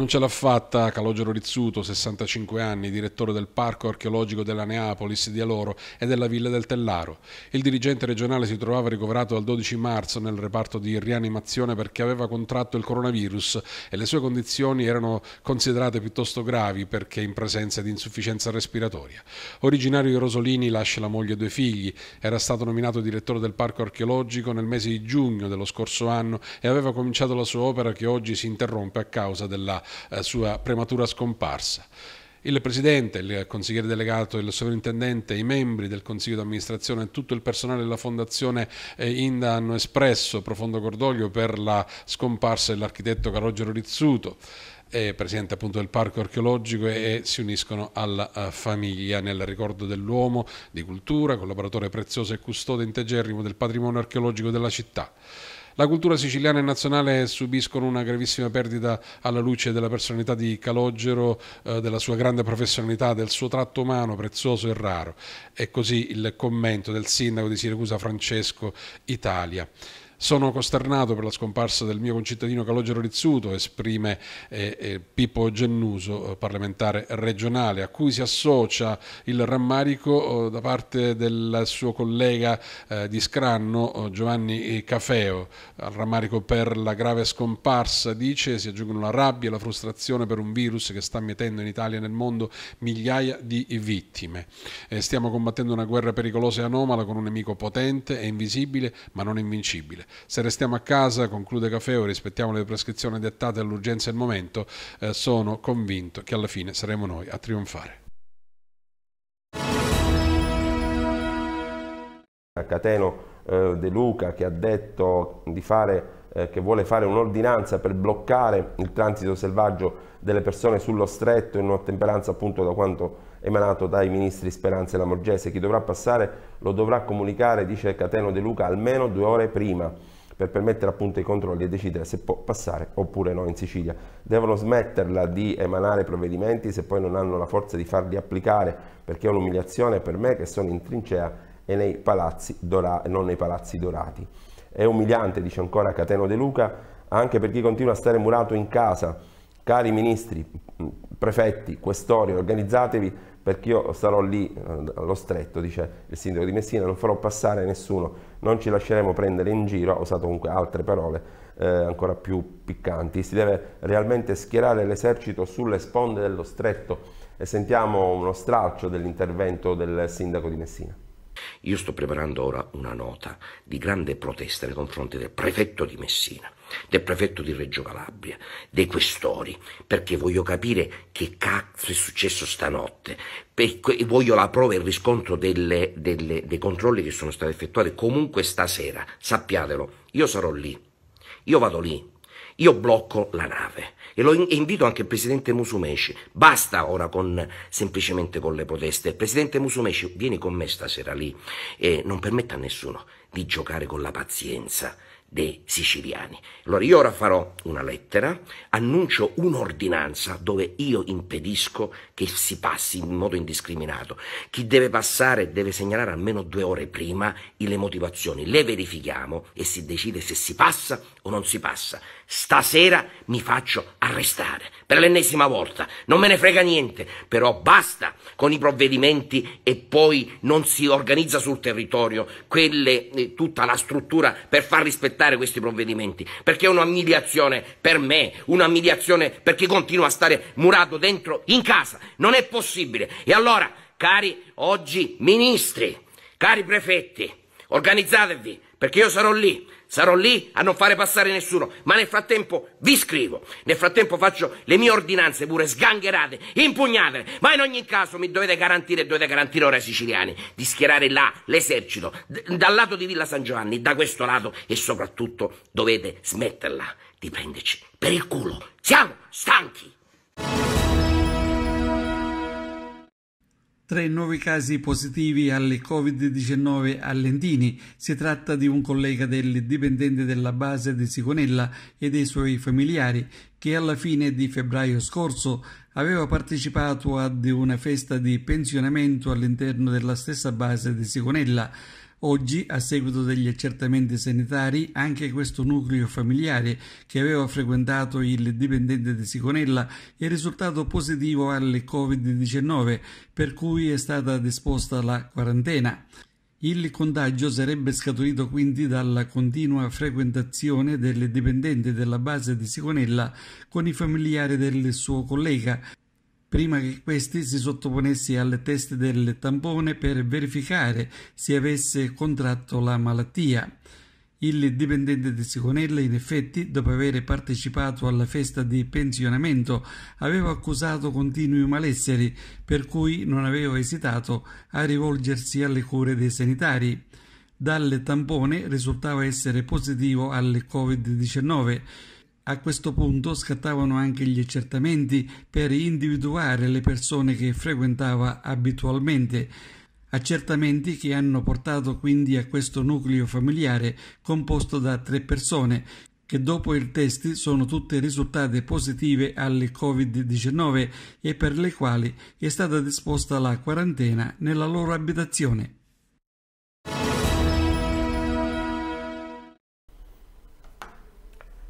Non ce l'ha fatta Calogero Rizzuto, 65 anni, direttore del Parco archeologico della Neapolis di Aloro e della Villa del Tellaro. Il dirigente regionale si trovava ricoverato dal 12 marzo nel reparto di rianimazione perché aveva contratto il coronavirus e le sue condizioni erano considerate piuttosto gravi perché in presenza di insufficienza respiratoria. Originario di Rosolini lascia la moglie e due figli, era stato nominato direttore del Parco archeologico nel mese di giugno dello scorso anno e aveva cominciato la sua opera che oggi si interrompe a causa della eh, sua prematura scomparsa. Il Presidente, il consigliere delegato, il sovrintendente, i membri del Consiglio di amministrazione e tutto il personale della Fondazione eh, Inda hanno espresso profondo cordoglio per la scomparsa dell'architetto Carogero Rizzuto presidente appunto del parco archeologico e, si uniscono alla eh, famiglia nel ricordo dell'uomo di cultura, collaboratore prezioso e custode integerrimo del patrimonio archeologico della città. La cultura siciliana e nazionale subiscono una gravissima perdita alla luce della personalità di Calogero, eh, della sua grande professionalità, del suo tratto umano prezioso e raro. È così il commento del sindaco di Siracusa Francesco Italia. Sono costernato per la scomparsa del mio concittadino Calogero Rizzuto, esprime eh, eh, Pippo Gennuso, eh, parlamentare regionale, a cui si associa il rammarico eh, da parte del suo collega eh, di Scranno Giovanni Cafeo. Al rammarico per la grave scomparsa, dice, si aggiungono la rabbia e la frustrazione per un virus che sta mettendo in Italia e nel mondo migliaia di vittime. Eh, stiamo combattendo una guerra pericolosa e anomala con un nemico potente e invisibile ma non invincibile. Se restiamo a casa, conclude Cafeo, rispettiamo le prescrizioni dettate all'urgenza del momento, eh, sono convinto che alla fine saremo noi a trionfare. A Cateno eh, De Luca che ha detto di fare eh, che vuole fare un'ordinanza per bloccare il transito selvaggio delle persone sullo stretto in ottemperanza appunto da quanto emanato dai ministri Speranza e Lamorgese. Chi dovrà passare lo dovrà comunicare, dice Cateno De Luca, almeno due ore prima per permettere appunto i controlli e decidere se può passare oppure no in Sicilia. Devono smetterla di emanare provvedimenti se poi non hanno la forza di farli applicare, perché è un'umiliazione per me che sono in trincea e nei palazzi dorati, non nei palazzi dorati. È umiliante, dice ancora Cateno De Luca, anche per chi continua a stare murato in casa. Cari ministri, prefetti, questori, organizzatevi perché io sarò lì eh, allo stretto, dice il sindaco di Messina, non farò passare nessuno, non ci lasceremo prendere in giro, ha usato comunque altre parole eh, ancora più piccanti, si deve realmente schierare l'esercito sulle sponde dello stretto e sentiamo uno stralcio dell'intervento del sindaco di Messina. Io sto preparando ora una nota di grande protesta nei confronti del prefetto di Messina del prefetto di Reggio Calabria, dei questori, perché voglio capire che cazzo è successo stanotte, voglio la prova e il riscontro delle, delle, dei controlli che sono stati effettuati. Comunque stasera, sappiatelo, io sarò lì, io vado lì, io blocco la nave e lo in e invito anche il presidente Musumeci. Basta ora con, semplicemente con le proteste. Presidente Musumeci, vieni con me stasera lì e non permetta a nessuno di giocare con la pazienza dei siciliani. Allora io ora farò una lettera, annuncio un'ordinanza dove io impedisco che si passi in modo indiscriminato. Chi deve passare deve segnalare almeno due ore prima le motivazioni, le verifichiamo e si decide se si passa o non si passa. Stasera mi faccio arrestare per l'ennesima volta. Non me ne frega niente, però basta con i provvedimenti e poi non si organizza sul territorio quelle, eh, tutta la struttura per far rispettare questi provvedimenti, perché è un'ammiliazione per me, un'ammiliazione per chi continua a stare murato dentro in casa. Non è possibile. E allora, cari oggi ministri, cari prefetti, organizzatevi, perché io sarò lì sarò lì a non fare passare nessuno, ma nel frattempo vi scrivo, nel frattempo faccio le mie ordinanze pure sgangherate, impugnate. ma in ogni caso mi dovete garantire, dovete garantire ora ai siciliani, di schierare là l'esercito, dal lato di Villa San Giovanni, da questo lato e soprattutto dovete smetterla di prenderci per il culo, siamo stanchi! Tre nuovi casi positivi alle Covid-19 a Lentini. Si tratta di un collega del dipendente della base di Sigonella e dei suoi familiari che alla fine di febbraio scorso aveva partecipato ad una festa di pensionamento all'interno della stessa base di Sigonella. Oggi, a seguito degli accertamenti sanitari, anche questo nucleo familiare che aveva frequentato il dipendente di Siconella è risultato positivo al Covid-19, per cui è stata disposta la quarantena. Il contagio sarebbe scaturito quindi dalla continua frequentazione delle dipendenti della base di Sigonella con i familiari del suo collega prima che questi si sottoponesse alle test del tampone per verificare se avesse contratto la malattia. Il dipendente di Sigonella, in effetti, dopo aver partecipato alla festa di pensionamento, aveva accusato continui malesseri, per cui non aveva esitato a rivolgersi alle cure dei sanitari. Dal tampone risultava essere positivo al Covid-19. A questo punto scattavano anche gli accertamenti per individuare le persone che frequentava abitualmente, accertamenti che hanno portato quindi a questo nucleo familiare composto da tre persone che dopo il test sono tutte risultate positive alle Covid-19 e per le quali è stata disposta la quarantena nella loro abitazione.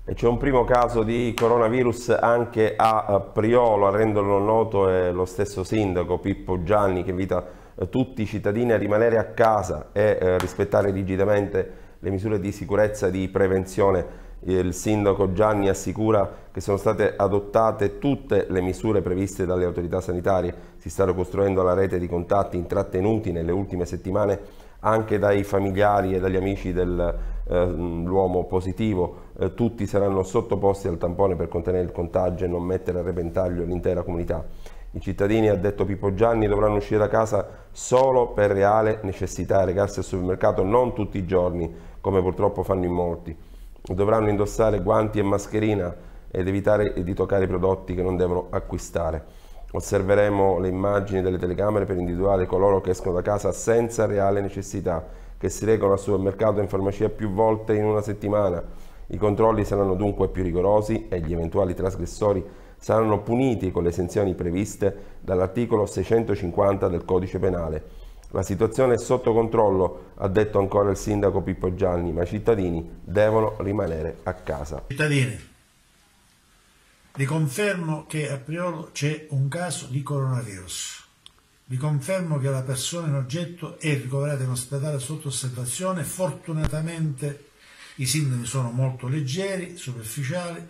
C'è un primo caso di coronavirus anche a eh, Priolo, a renderlo noto è lo stesso sindaco Pippo Gianni che invita eh, tutti i cittadini a rimanere a casa e eh, rispettare rigidamente le misure di sicurezza e di prevenzione. Il sindaco Gianni assicura che sono state adottate tutte le misure previste dalle autorità sanitarie. Si sta ricostruendo la rete di contatti intrattenuti nelle ultime settimane anche dai familiari e dagli amici dell'uomo eh, positivo eh, tutti saranno sottoposti al tampone per contenere il contagio e non mettere a repentaglio l'intera comunità. I cittadini, ha detto Pippo Gianni, dovranno uscire da casa solo per reale necessità e recarsi al supermercato non tutti i giorni, come purtroppo fanno in molti. Dovranno indossare guanti e mascherina ed evitare di toccare i prodotti che non devono acquistare. Osserveremo le immagini delle telecamere per individuare coloro che escono da casa senza reale necessità, che si recano al supermercato e in farmacia più volte in una settimana, i controlli saranno dunque più rigorosi e gli eventuali trasgressori saranno puniti con le sanzioni previste dall'articolo 650 del codice penale. La situazione è sotto controllo, ha detto ancora il sindaco Pippo Gianni, ma i cittadini devono rimanere a casa. Cittadini, vi confermo che a Priolo c'è un caso di coronavirus. Vi confermo che la persona in oggetto è ricoverata in ospedale sotto osservazione, fortunatamente i sintomi sono molto leggeri, superficiali,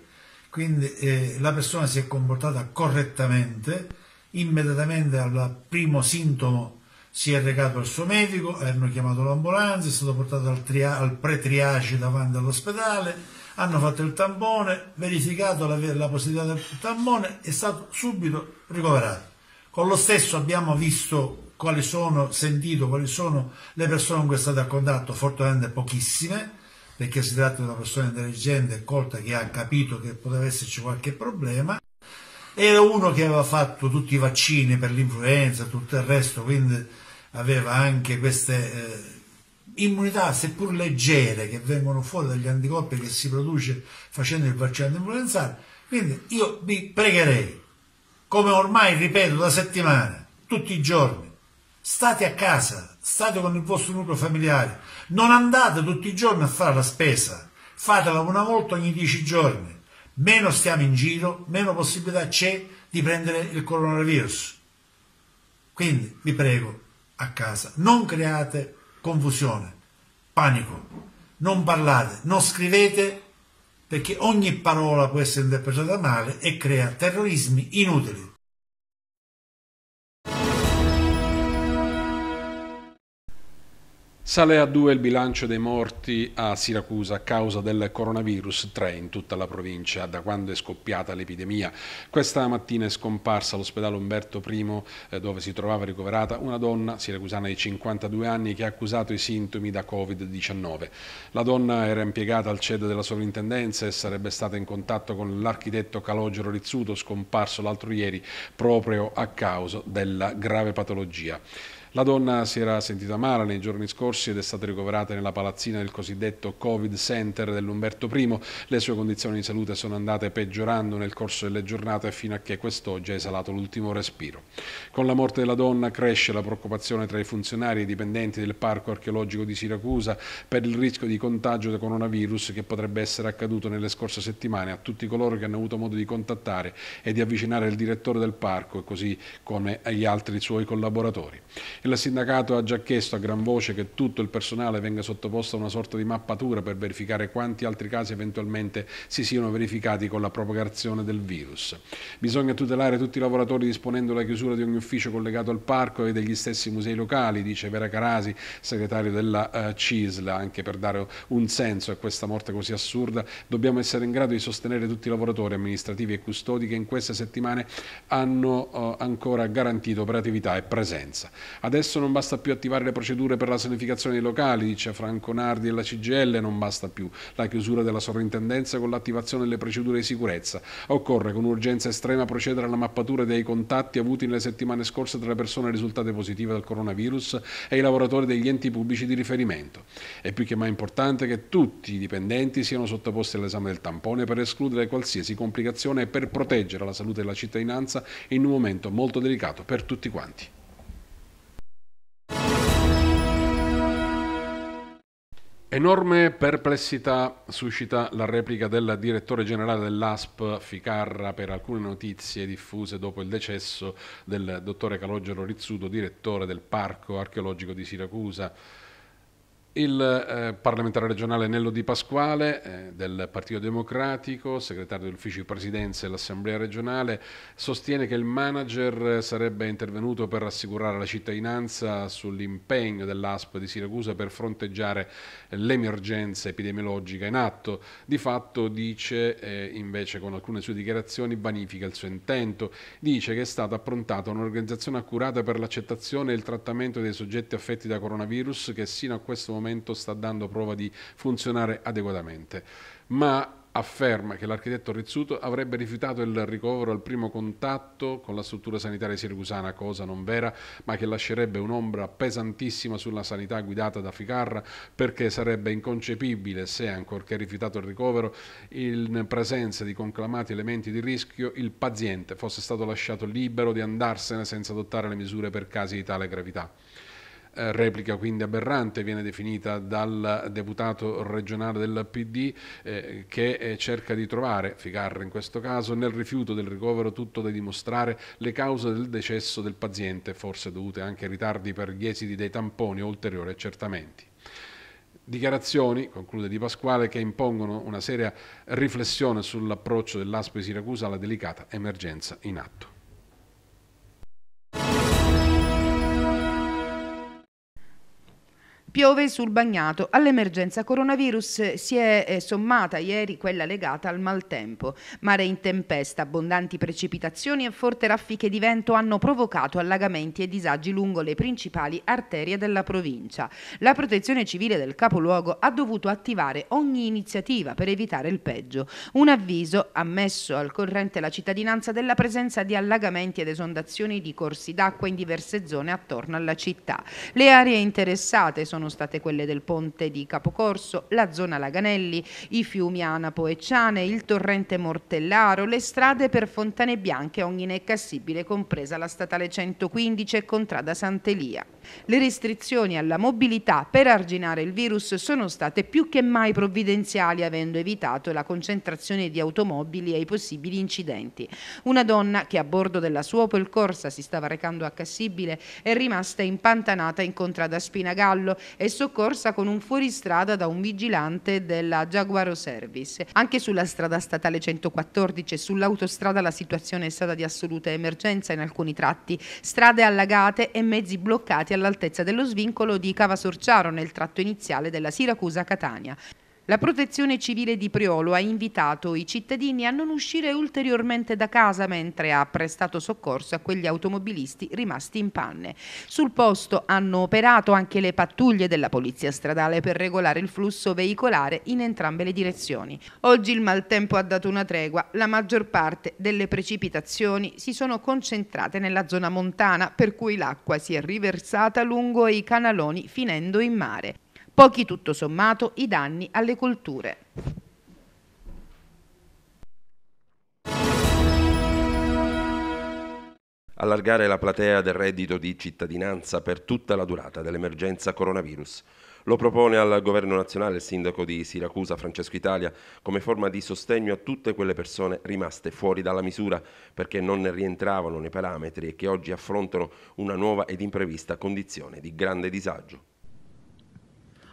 quindi eh, la persona si è comportata correttamente, immediatamente al primo sintomo si è recato al suo medico, hanno chiamato l'ambulanza, è stato portato al, al pre-triage davanti all'ospedale, hanno fatto il tampone, verificato la, la positività del tampone, è stato subito ricoverato. Con lo stesso abbiamo visto quali sono, sentito quali sono le persone con cui è stato a contatto, fortunatamente pochissime, perché si tratta di una persona intelligente e colta che ha capito che poteva esserci qualche problema. Era uno che aveva fatto tutti i vaccini per l'influenza tutto il resto, quindi aveva anche queste eh, immunità, seppur leggere, che vengono fuori dagli anticorpi che si produce facendo il vaccino influenzale. Quindi io vi pregherei, come ormai ripeto da settimane, tutti i giorni, state a casa, state con il vostro nucleo familiare, non andate tutti i giorni a fare la spesa, fatela una volta ogni dieci giorni, meno stiamo in giro, meno possibilità c'è di prendere il coronavirus. Quindi vi prego, a casa, non create confusione, panico, non parlate, non scrivete perché ogni parola può essere interpretata male e crea terrorismi inutili. Sale a due il bilancio dei morti a Siracusa a causa del coronavirus, 3 in tutta la provincia da quando è scoppiata l'epidemia. Questa mattina è scomparsa all'ospedale Umberto I, eh, dove si trovava ricoverata, una donna siracusana di 52 anni che ha accusato i sintomi da Covid-19. La donna era impiegata al CED della sovrintendenza e sarebbe stata in contatto con l'architetto Calogero Rizzuto, scomparso l'altro ieri proprio a causa della grave patologia. La donna si era sentita male nei giorni scorsi ed è stata ricoverata nella palazzina del cosiddetto Covid Center dell'Umberto I. Le sue condizioni di salute sono andate peggiorando nel corso delle giornate fino a che quest'oggi ha esalato l'ultimo respiro. Con la morte della donna cresce la preoccupazione tra i funzionari e i dipendenti del Parco Archeologico di Siracusa per il rischio di contagio da coronavirus che potrebbe essere accaduto nelle scorse settimane a tutti coloro che hanno avuto modo di contattare e di avvicinare il direttore del parco e così come gli altri suoi collaboratori. Il sindacato ha già chiesto a gran voce che tutto il personale venga sottoposto a una sorta di mappatura per verificare quanti altri casi eventualmente si siano verificati con la propagazione del virus. Bisogna tutelare tutti i lavoratori disponendo la chiusura di ogni ufficio collegato al parco e degli stessi musei locali, dice Vera Carasi, segretario della eh, CISLA, anche per dare un senso a questa morte così assurda, dobbiamo essere in grado di sostenere tutti i lavoratori amministrativi e custodi che in queste settimane hanno eh, ancora garantito operatività e presenza. Ad Adesso non basta più attivare le procedure per la sanificazione dei locali, dice Franco Nardi e la CGL, non basta più la chiusura della sovrintendenza con l'attivazione delle procedure di sicurezza. Occorre con urgenza estrema procedere alla mappatura dei contatti avuti nelle settimane scorse tra le persone risultate positive dal coronavirus e i lavoratori degli enti pubblici di riferimento. È più che mai importante che tutti i dipendenti siano sottoposti all'esame del tampone per escludere qualsiasi complicazione e per proteggere la salute della cittadinanza in un momento molto delicato per tutti quanti. Enorme perplessità suscita la replica del direttore generale dell'ASP Ficarra per alcune notizie diffuse dopo il decesso del dottore Calogero Rizzuto, direttore del Parco archeologico di Siracusa. Il eh, parlamentare regionale Nello Di Pasquale eh, del Partito Democratico, segretario dell'ufficio di presidenza dell'Assemblea regionale, sostiene che il manager sarebbe intervenuto per rassicurare la cittadinanza sull'impegno dell'ASP di Siracusa per fronteggiare l'emergenza epidemiologica in atto. Di fatto dice, eh, invece con alcune sue dichiarazioni, vanifica il suo intento. Dice che è stata approntata un'organizzazione accurata per l'accettazione e il trattamento dei soggetti affetti da coronavirus che sino a questo momento momento sta dando prova di funzionare adeguatamente, ma afferma che l'architetto Rizzuto avrebbe rifiutato il ricovero al primo contatto con la struttura sanitaria siracusana, cosa non vera, ma che lascerebbe un'ombra pesantissima sulla sanità guidata da Ficarra, perché sarebbe inconcepibile se, ancorché rifiutato il ricovero, in presenza di conclamati elementi di rischio, il paziente fosse stato lasciato libero di andarsene senza adottare le misure per casi di tale gravità. Eh, replica quindi aberrante viene definita dal deputato regionale del PD eh, che eh, cerca di trovare, Ficarra in questo caso, nel rifiuto del ricovero tutto da dimostrare le cause del decesso del paziente, forse dovute anche ai ritardi per gli esiti dei tamponi o ulteriori accertamenti dichiarazioni, conclude Di Pasquale, che impongono una seria riflessione sull'approccio dell'ASPE Siracusa alla delicata emergenza in atto. Piove sul bagnato. All'emergenza coronavirus si è eh, sommata ieri quella legata al maltempo. Mare in tempesta, abbondanti precipitazioni e forti raffiche di vento hanno provocato allagamenti e disagi lungo le principali arterie della provincia. La protezione civile del capoluogo ha dovuto attivare ogni iniziativa per evitare il peggio. Un avviso ha messo al corrente la cittadinanza della presenza di allagamenti ed esondazioni di corsi d'acqua in diverse zone attorno alla città. Le aree interessate sono sono state quelle del ponte di Capocorso, la zona Laganelli, i fiumi Anapo e Ciane, il torrente Mortellaro, le strade per Fontane Bianche a ogni neccassibile, compresa la statale 115 e contrada Sant'Elia. Le restrizioni alla mobilità per arginare il virus sono state più che mai provvidenziali avendo evitato la concentrazione di automobili e i possibili incidenti. Una donna che a bordo della sua Opel Corsa si stava recando a Cassibile è rimasta impantanata in contrada Spinagallo e soccorsa con un fuoristrada da un vigilante della Jaguaro Service. Anche sulla strada statale 114 e sull'autostrada la situazione è stata di assoluta emergenza in alcuni tratti, strade allagate e mezzi bloccati all'altezza dello svincolo di Cava Sorciaro nel tratto iniziale della Siracusa-Catania. La protezione civile di Priolo ha invitato i cittadini a non uscire ulteriormente da casa mentre ha prestato soccorso a quegli automobilisti rimasti in panne. Sul posto hanno operato anche le pattuglie della polizia stradale per regolare il flusso veicolare in entrambe le direzioni. Oggi il maltempo ha dato una tregua, la maggior parte delle precipitazioni si sono concentrate nella zona montana per cui l'acqua si è riversata lungo i canaloni finendo in mare. Pochi tutto sommato i danni alle colture. Allargare la platea del reddito di cittadinanza per tutta la durata dell'emergenza coronavirus. Lo propone al governo nazionale il sindaco di Siracusa Francesco Italia come forma di sostegno a tutte quelle persone rimaste fuori dalla misura perché non ne rientravano nei parametri e che oggi affrontano una nuova ed imprevista condizione di grande disagio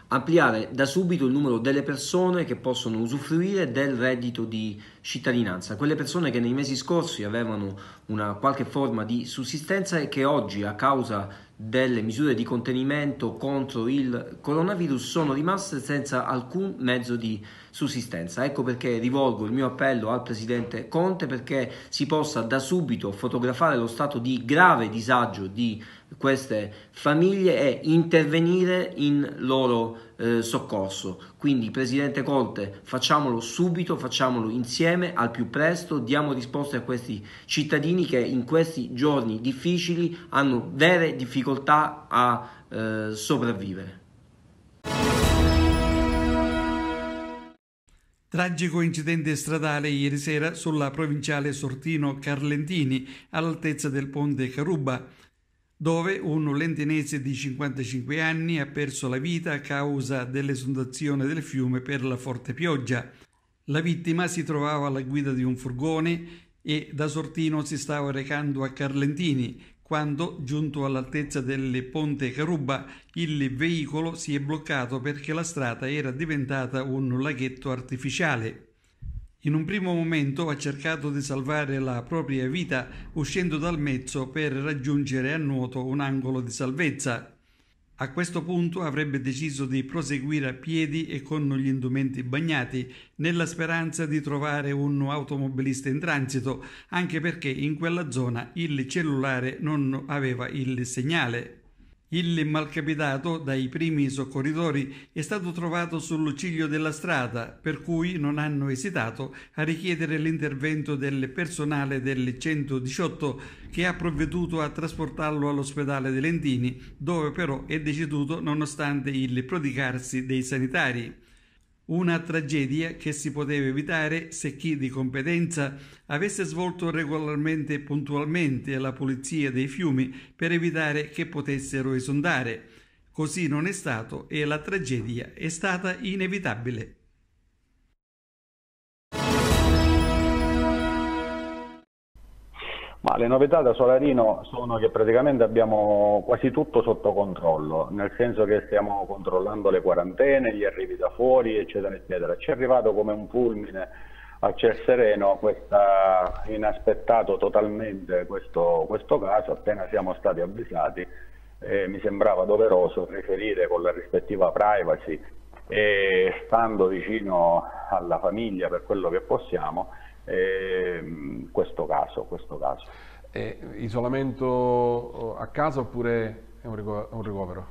ampliare da subito il numero delle persone che possono usufruire del reddito di cittadinanza, quelle persone che nei mesi scorsi avevano una qualche forma di sussistenza e che oggi a causa delle misure di contenimento contro il coronavirus sono rimaste senza alcun mezzo di sussistenza. Ecco perché rivolgo il mio appello al Presidente Conte perché si possa da subito fotografare lo stato di grave disagio di queste famiglie e intervenire in loro eh, soccorso. Quindi Presidente Conte facciamolo subito, facciamolo insieme al più presto, diamo risposte a questi cittadini che in questi giorni difficili hanno vere difficoltà a eh, sopravvivere. Tragico incidente stradale ieri sera sulla provinciale Sortino Carlentini, all'altezza del ponte Caruba, dove un lentinese di 55 anni ha perso la vita a causa dell'esondazione del fiume per la forte pioggia. La vittima si trovava alla guida di un furgone e da Sortino si stava recando a Carlentini, quando, giunto all'altezza del ponte Caruba, il veicolo si è bloccato perché la strada era diventata un laghetto artificiale. In un primo momento ha cercato di salvare la propria vita uscendo dal mezzo per raggiungere a nuoto un angolo di salvezza. A questo punto avrebbe deciso di proseguire a piedi e con gli indumenti bagnati, nella speranza di trovare un automobilista in transito, anche perché in quella zona il cellulare non aveva il segnale il malcapitato dai primi soccorritori è stato trovato sul ciglio della strada, per cui non hanno esitato a richiedere l'intervento del personale del 118 che ha provveduto a trasportarlo all'ospedale dei Lentini, dove però è deceduto nonostante il prodigarsi dei sanitari. Una tragedia che si poteva evitare se chi di competenza avesse svolto regolarmente e puntualmente la pulizia dei fiumi per evitare che potessero esondare. Così non è stato e la tragedia è stata inevitabile. Ma le novità da Solarino sono che praticamente abbiamo quasi tutto sotto controllo, nel senso che stiamo controllando le quarantene, gli arrivi da fuori, eccetera, eccetera. Ci è arrivato come un fulmine a Cersereno questa, inaspettato totalmente questo, questo caso, appena siamo stati avvisati eh, mi sembrava doveroso riferire con la rispettiva privacy e stando vicino alla famiglia per quello che possiamo eh, questo caso. Questo caso. E isolamento a casa oppure è un, ricovero?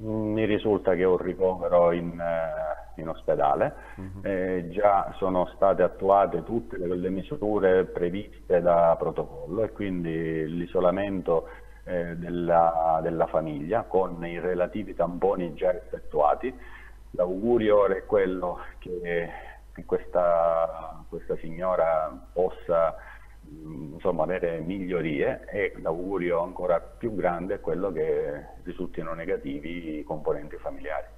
Mi risulta che è un ricovero in, eh, in ospedale. Uh mhm. -huh. eh, già sono state attuate tutte le misure previste da protocollo e quindi l'isolamento eh, della, della famiglia con i relativi tamponi già effettuati. L'augurio è quello che questa, questa signora possa mm, insomma, avere migliorie e l'augurio ancora più grande è quello che risultino negativi i componenti familiari.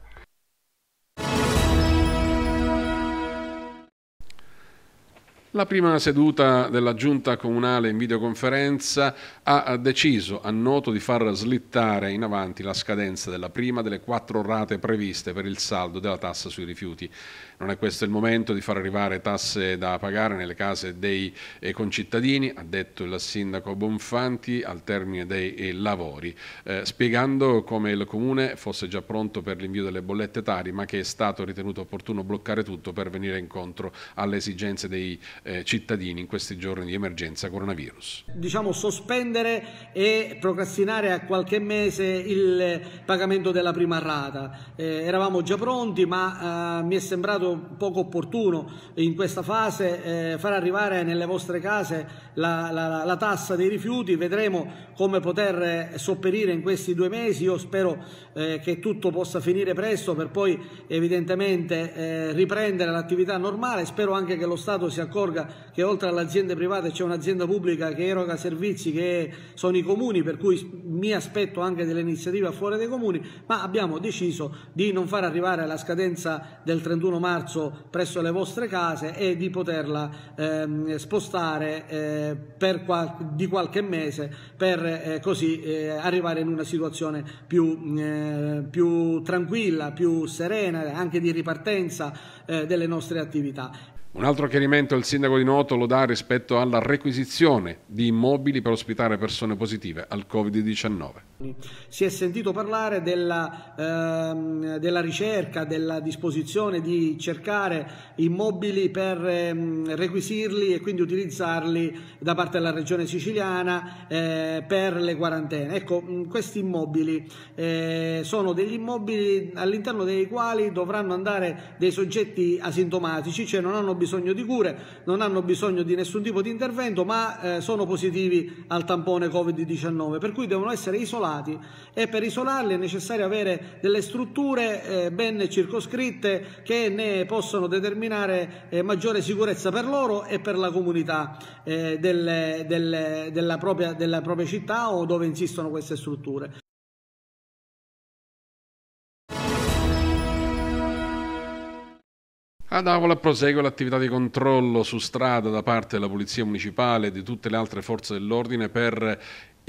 La prima seduta della giunta comunale in videoconferenza ha deciso a noto di far slittare in avanti la scadenza della prima delle quattro rate previste per il saldo della tassa sui rifiuti. Non è questo il momento di far arrivare tasse da pagare nelle case dei eh, concittadini, ha detto il sindaco Bonfanti al termine dei eh, lavori, eh, spiegando come il comune fosse già pronto per l'invio delle bollette tari ma che è stato ritenuto opportuno bloccare tutto per venire incontro alle esigenze dei eh, cittadini in questi giorni di emergenza coronavirus. Diciamo sospendere e procrastinare a qualche mese il pagamento della prima rata. Eh, eravamo già pronti ma eh, mi è sembrato poco opportuno in questa fase eh, far arrivare nelle vostre case la, la, la tassa dei rifiuti. Vedremo come poter eh, sopperire in questi due mesi. Io spero eh, che tutto possa finire presto per poi evidentemente riprendere l'attività normale. Spero anche che lo Stato si accorga ricorda che oltre alle aziende private c'è un'azienda pubblica che eroga servizi che sono i comuni, per cui mi aspetto anche delle iniziative fuori dai comuni, ma abbiamo deciso di non far arrivare la scadenza del 31 marzo presso le vostre case e di poterla ehm, spostare eh, per qual di qualche mese per eh, così eh, arrivare in una situazione più, eh, più tranquilla, più serena, anche di ripartenza eh, delle nostre attività. Un altro chiarimento il sindaco di Noto lo dà rispetto alla requisizione di immobili per ospitare persone positive al Covid-19. Si è sentito parlare della, ehm, della ricerca, della disposizione di cercare immobili per ehm, requisirli e quindi utilizzarli da parte della regione siciliana eh, per le quarantene. Ecco, questi immobili eh, sono degli immobili all'interno dei quali dovranno andare dei soggetti asintomatici, cioè non hanno bisogno di cure, non hanno bisogno di nessun tipo di intervento, ma eh, sono positivi al tampone Covid-19, per cui devono essere isolati individuati e per isolarli è necessario avere delle strutture eh, ben circoscritte che ne possono determinare eh, maggiore sicurezza per loro e per la comunità eh, delle, delle, della, propria, della propria città o dove insistono queste strutture. Ad Avola prosegue l'attività di controllo su strada da parte della Polizia Municipale e di tutte le altre forze dell'ordine per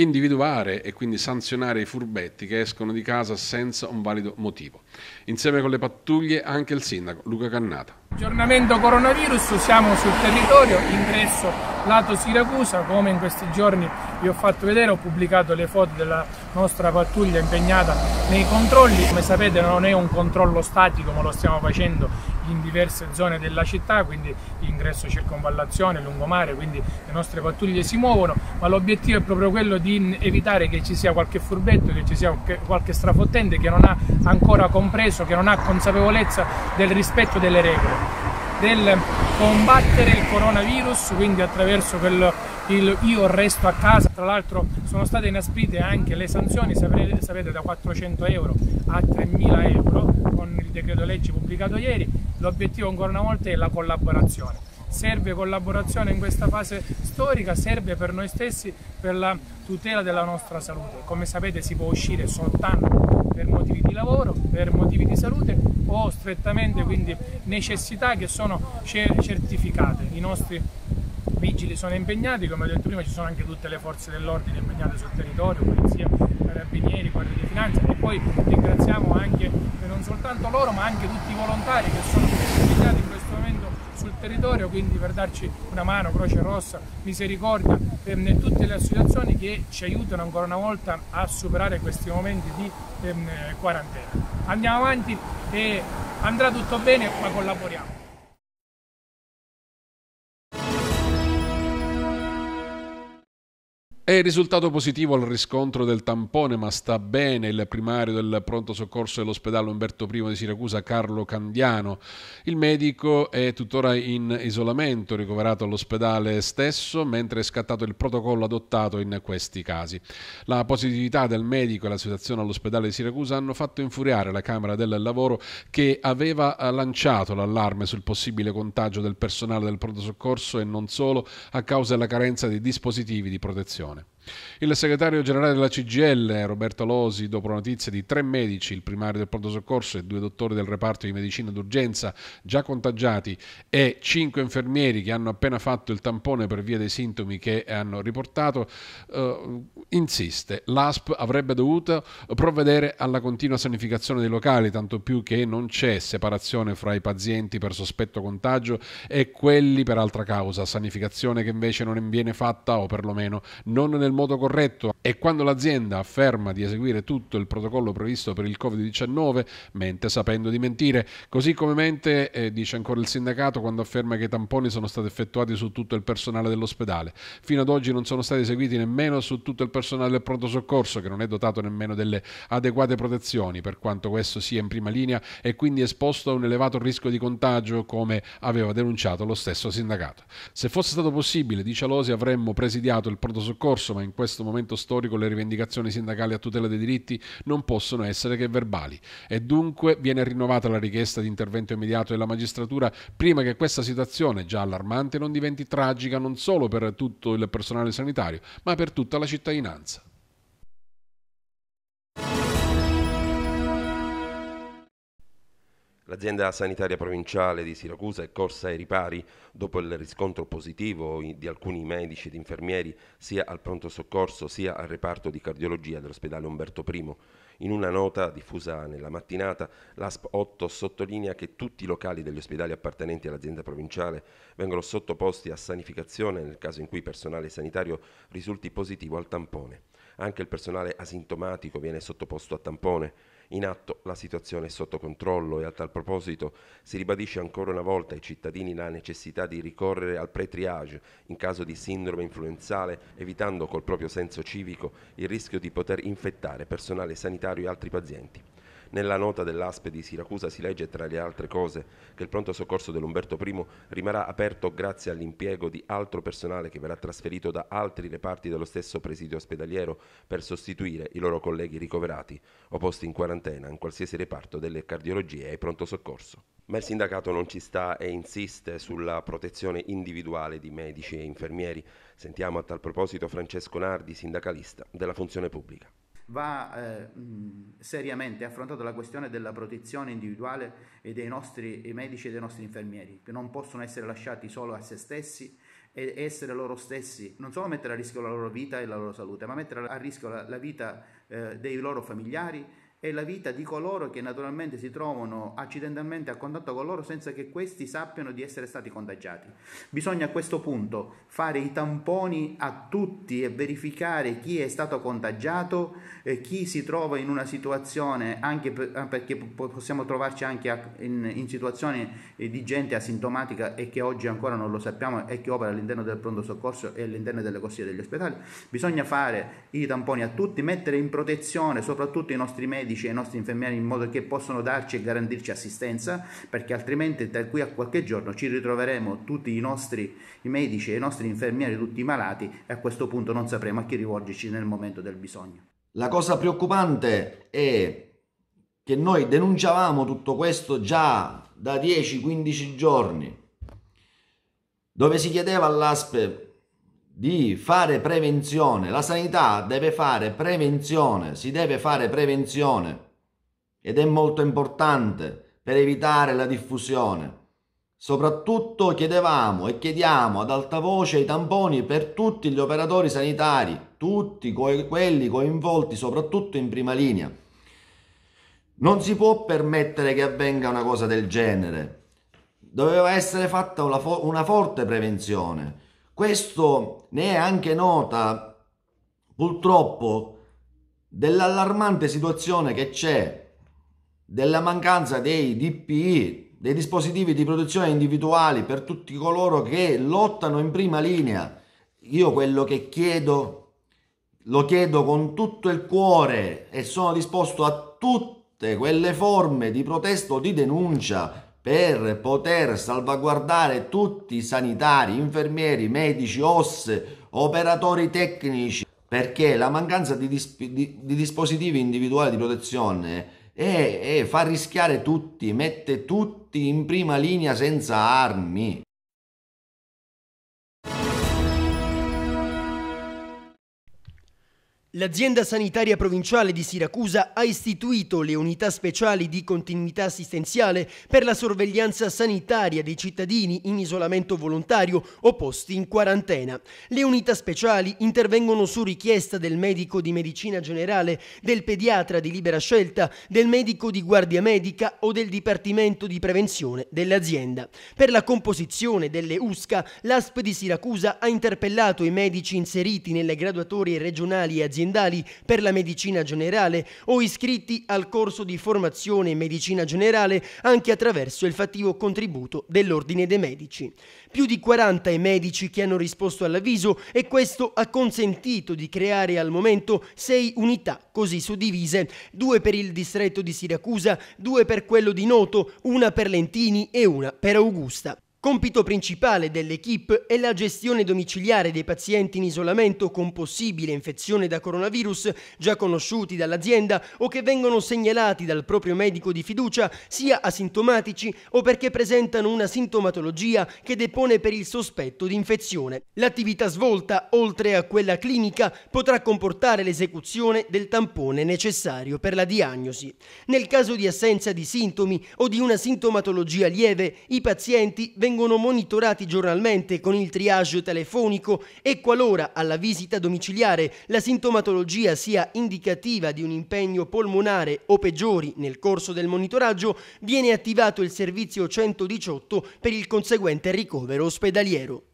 individuare e quindi sanzionare i furbetti che escono di casa senza un valido motivo. Insieme con le pattuglie anche il sindaco Luca Cannata. Aggiornamento coronavirus, siamo sul territorio, ingresso lato Siracusa, come in questi giorni vi ho fatto vedere, ho pubblicato le foto della nostra pattuglia impegnata nei controlli, come sapete non è un controllo statico ma lo stiamo facendo in diverse zone della città, quindi ingresso circonvallazione, lungomare, quindi le nostre pattuglie si muovono, ma l'obiettivo è proprio quello di evitare che ci sia qualche furbetto, che ci sia qualche strafottente che non ha ancora compreso, che non ha consapevolezza del rispetto delle regole del combattere il coronavirus, quindi attraverso quel il io resto a casa, tra l'altro sono state inasprite anche le sanzioni, sapete, sapete da 400 euro a 3.000 euro con il decreto legge pubblicato ieri, l'obiettivo ancora una volta è la collaborazione. Serve collaborazione in questa fase storica, serve per noi stessi, per la tutela della nostra salute. Come sapete si può uscire soltanto per motivi di lavoro, per motivi di salute o strettamente quindi necessità che sono certificate. I nostri vigili sono impegnati, come ho detto prima ci sono anche tutte le forze dell'ordine impegnate sul territorio, polizia, carabinieri, guardie di finanza e poi ringraziamo anche non soltanto loro ma anche tutti i volontari che sono impegnati in questo sul territorio, quindi per darci una mano, Croce Rossa, Misericordia, ehm, tutte le associazioni che ci aiutano ancora una volta a superare questi momenti di ehm, quarantena. Andiamo avanti e andrà tutto bene, ma collaboriamo. È risultato positivo al riscontro del tampone, ma sta bene il primario del pronto soccorso dell'ospedale Umberto I di Siracusa, Carlo Candiano. Il medico è tuttora in isolamento, ricoverato all'ospedale stesso, mentre è scattato il protocollo adottato in questi casi. La positività del medico e la situazione all'ospedale di Siracusa hanno fatto infuriare la Camera del Lavoro che aveva lanciato l'allarme sul possibile contagio del personale del pronto soccorso e non solo a causa della carenza di dispositivi di protezione. Il segretario generale della CGL, Roberto Losi, dopo la notizia di tre medici, il primario del pronto soccorso e due dottori del reparto di medicina d'urgenza già contagiati e cinque infermieri che hanno appena fatto il tampone per via dei sintomi che hanno riportato, eh, insiste, l'ASP avrebbe dovuto provvedere alla continua sanificazione dei locali, tanto più che non c'è separazione fra i pazienti per sospetto contagio e quelli per altra causa, sanificazione che invece non viene fatta o perlomeno non nel nel modo corretto e quando l'azienda afferma di eseguire tutto il protocollo previsto per il Covid-19, mente sapendo di mentire. Così come mente, eh, dice ancora il sindacato, quando afferma che i tamponi sono stati effettuati su tutto il personale dell'ospedale. Fino ad oggi non sono stati eseguiti nemmeno su tutto il personale del pronto soccorso, che non è dotato nemmeno delle adeguate protezioni, per quanto questo sia in prima linea e quindi esposto a un elevato rischio di contagio, come aveva denunciato lo stesso sindacato. Se fosse stato possibile, dice Alosi, avremmo presidiato il pronto soccorso, ma in questo momento storico le rivendicazioni sindacali a tutela dei diritti non possono essere che verbali e dunque viene rinnovata la richiesta di intervento immediato della magistratura prima che questa situazione già allarmante non diventi tragica non solo per tutto il personale sanitario, ma per tutta la cittadinanza. L'azienda sanitaria provinciale di Siracusa è corsa ai ripari dopo il riscontro positivo di alcuni medici ed infermieri sia al pronto soccorso sia al reparto di cardiologia dell'ospedale Umberto I. In una nota diffusa nella mattinata, l'ASP 8 sottolinea che tutti i locali degli ospedali appartenenti all'azienda provinciale vengono sottoposti a sanificazione nel caso in cui personale sanitario risulti positivo al tampone. Anche il personale asintomatico viene sottoposto a tampone. In atto la situazione è sotto controllo e a tal proposito si ribadisce ancora una volta ai cittadini la necessità di ricorrere al pre-triage in caso di sindrome influenzale, evitando col proprio senso civico il rischio di poter infettare personale sanitario e altri pazienti. Nella nota dell'ASPE di Siracusa si legge tra le altre cose che il pronto soccorso dell'Umberto I rimarrà aperto grazie all'impiego di altro personale che verrà trasferito da altri reparti dello stesso presidio ospedaliero per sostituire i loro colleghi ricoverati o posti in quarantena in qualsiasi reparto delle cardiologie e pronto soccorso. Ma il sindacato non ci sta e insiste sulla protezione individuale di medici e infermieri. Sentiamo a tal proposito Francesco Nardi, sindacalista della funzione pubblica va eh, seriamente affrontata la questione della protezione individuale e dei nostri dei medici e dei nostri infermieri, che non possono essere lasciati solo a se stessi e essere loro stessi, non solo mettere a rischio la loro vita e la loro salute, ma mettere a rischio la, la vita eh, dei loro familiari e la vita di coloro che naturalmente si trovano accidentalmente a contatto con loro senza che questi sappiano di essere stati contagiati. Bisogna a questo punto fare i tamponi a tutti e verificare chi è stato contagiato, e chi si trova in una situazione, anche ah, perché possiamo trovarci anche in, in, situazioni eh, di gente asintomatica e che oggi ancora non lo sappiamo e che opera all'interno del pronto soccorso e all'interno delle corsie degli ospedali. Bisogna fare i tamponi a tutti, mettere in protezione soprattutto i nostri medici medici e ai nostri infermieri in modo che possano darci e garantirci assistenza, perché altrimenti da qui a qualche giorno ci ritroveremo tutti i nostri i medici e i nostri infermieri tutti malati e a questo punto non sapremo a chi rivolgerci nel momento del bisogno. La cosa preoccupante è che noi denunciavamo tutto questo già da 10-15 giorni, dove si chiedeva all'ASPE di fare prevenzione. La sanità deve fare prevenzione, si deve fare prevenzione ed è molto importante per evitare la diffusione. Soprattutto chiedevamo e chiediamo ad alta voce i tamponi per tutti gli operatori sanitari, tutti quelli coinvolti soprattutto in prima linea. Non si può permettere che avvenga una cosa del genere. Doveva essere fatta una, fo- una forte prevenzione questo ne è anche nota, purtroppo, dell'allarmante situazione che c'è della mancanza dei DPI, dei dispositivi di protezione individuali per tutti coloro che lottano in prima linea. Io quello che chiedo, lo chiedo con tutto il cuore e sono disposto a tutte quelle forme di protesto, di denuncia, per poter salvaguardare tutti i sanitari, infermieri, medici, OS, operatori tecnici, perché la mancanza di, disp di, di dispositivi individuali di protezione è, è, fa rischiare tutti, mette tutti in prima linea senza armi. L'azienda sanitaria provinciale di Siracusa ha istituito le unità speciali di continuità assistenziale per la sorveglianza sanitaria dei cittadini in isolamento volontario o posti in quarantena. Le unità speciali intervengono su richiesta del medico di medicina generale, del pediatra di libera scelta, del medico di guardia medica o del dipartimento di prevenzione dell'azienda. Per la composizione delle USCA, l'ASP di Siracusa ha interpellato i medici inseriti nelle graduatorie regionali e aziendali aziendali per la medicina generale o iscritti al corso di formazione in medicina generale anche attraverso il fattivo contributo dell'Ordine dei Medici. Più di 40 i medici che hanno risposto all'avviso e questo ha consentito di creare al momento 6 unità così suddivise, due per il distretto di Siracusa, due per quello di Noto, una per Lentini e una per Augusta. Compito principale dell'equipe è la gestione domiciliare dei pazienti in isolamento con possibile infezione da coronavirus già conosciuti dall'azienda o che vengono segnalati dal proprio medico di fiducia sia asintomatici o perché presentano una sintomatologia che depone per il sospetto di infezione. L'attività svolta, oltre a quella clinica, potrà comportare l'esecuzione del tampone necessario per la diagnosi. Nel caso di assenza di sintomi o di una sintomatologia lieve, i pazienti vengono vengono monitorati giornalmente con il triage telefonico e qualora alla visita domiciliare la sintomatologia sia indicativa di un impegno polmonare o peggiori nel corso del monitoraggio, viene attivato il servizio 118 per il conseguente ricovero ospedaliero.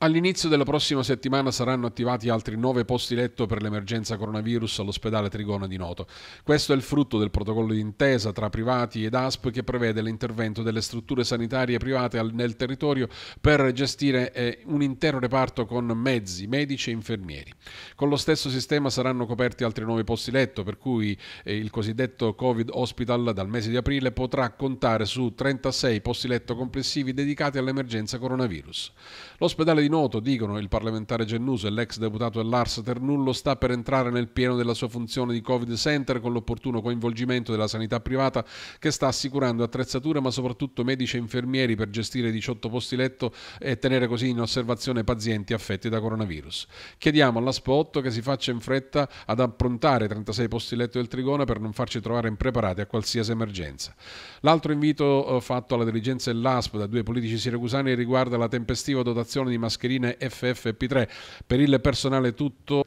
All'inizio della prossima settimana saranno attivati altri 9 posti letto per l'emergenza coronavirus all'ospedale Trigona di Noto. Questo è il frutto del protocollo d'intesa tra privati ed ASP che prevede l'intervento delle strutture sanitarie private nel territorio per gestire eh, un intero reparto con mezzi, medici e infermieri. Con lo stesso sistema saranno coperti altri 9 posti letto, per cui eh, il cosiddetto Covid Hospital dal mese di aprile potrà contare su 36 posti letto complessivi dedicati all'emergenza coronavirus. L'ospedale di di noto, dicono, il parlamentare Gennuso e l'ex deputato dell'Ars Ternullo sta per entrare nel pieno della sua funzione di Covid Center con l'opportuno coinvolgimento della sanità privata che sta assicurando attrezzature ma soprattutto medici e infermieri per gestire 18 posti letto e tenere così in osservazione pazienti affetti da coronavirus. Chiediamo alla Spotto che si faccia in fretta ad approntare 36 posti letto del Trigona per non farci trovare impreparati a qualsiasi emergenza. L'altro invito eh, fatto alla dirigenza dell'ASP da due politici siracusani riguarda la tempestiva dotazione di mascherine mascherine FFP3. Per il personale tutto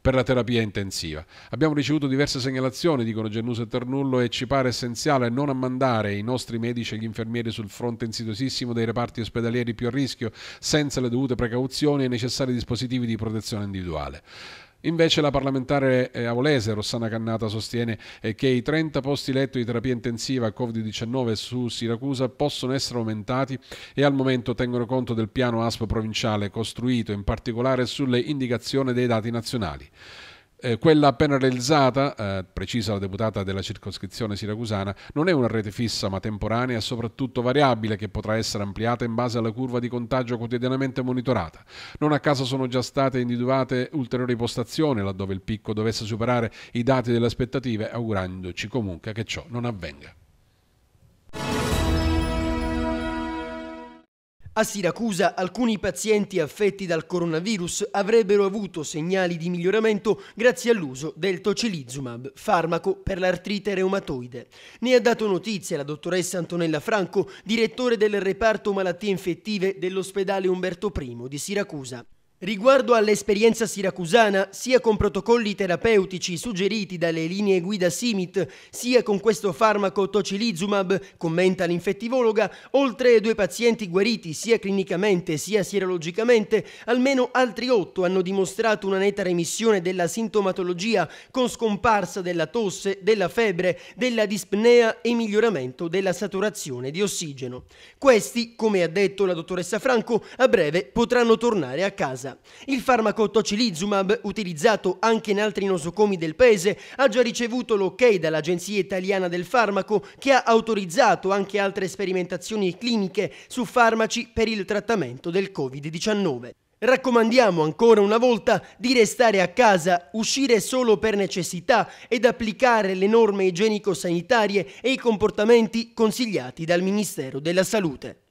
per la terapia intensiva. Abbiamo ricevuto diverse segnalazioni, dicono Gennuse e Ternullo, e ci pare essenziale non ammandare i nostri medici e gli infermieri sul fronte insidiosissimo dei reparti ospedalieri più a rischio, senza le dovute precauzioni e i necessari dispositivi di protezione individuale. Invece la parlamentare eh, aulese Rossana Cannata sostiene eh, che i 30 posti letto di terapia intensiva Covid-19 su Siracusa possono essere aumentati e al momento tengono conto del piano ASP provinciale costruito in particolare sulle indicazioni dei dati nazionali. Eh, quella appena realizzata, eh, precisa la deputata della circoscrizione siracusana, non è una rete fissa ma temporanea e soprattutto variabile che potrà essere ampliata in base alla curva di contagio quotidianamente monitorata. Non a caso sono già state individuate ulteriori postazioni laddove il picco dovesse superare i dati delle aspettative, augurandoci comunque che ciò non avvenga. A Siracusa alcuni pazienti affetti dal coronavirus avrebbero avuto segnali di miglioramento grazie all'uso del tocilizumab, farmaco per l'artrite reumatoide. Ne ha dato notizia la dottoressa Antonella Franco, direttore del reparto malattie infettive dell'ospedale Umberto I di Siracusa. Riguardo all'esperienza siracusana, sia con protocolli terapeutici suggeriti dalle linee guida SIMIT, sia con questo farmaco tocilizumab, commenta l'infettivologa, oltre due pazienti guariti sia clinicamente sia sierologicamente, almeno altri otto hanno dimostrato una netta remissione della sintomatologia con scomparsa della tosse, della febbre, della dispnea e miglioramento della saturazione di ossigeno. Questi, come ha detto la dottoressa Franco, a breve potranno tornare a casa. Il farmaco tocilizumab, utilizzato anche in altri nosocomi del paese, ha già ricevuto l'ok dall'Agenzia Italiana del Farmaco che ha autorizzato anche altre sperimentazioni cliniche su farmaci per il trattamento del Covid-19. Raccomandiamo ancora una volta di restare a casa, uscire solo per necessità ed applicare le norme igienico-sanitarie e i comportamenti consigliati dal Ministero della Salute.